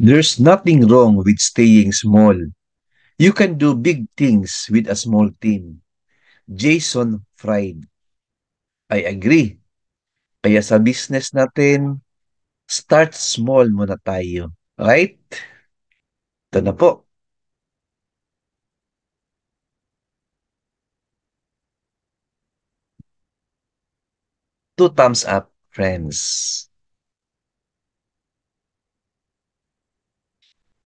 There's nothing wrong with staying small. You can do big things with a small team. Jason Fried. I agree. Kaya sa business natin, start small muna tayo. Right? Ito na po. Two thumbs up, friends.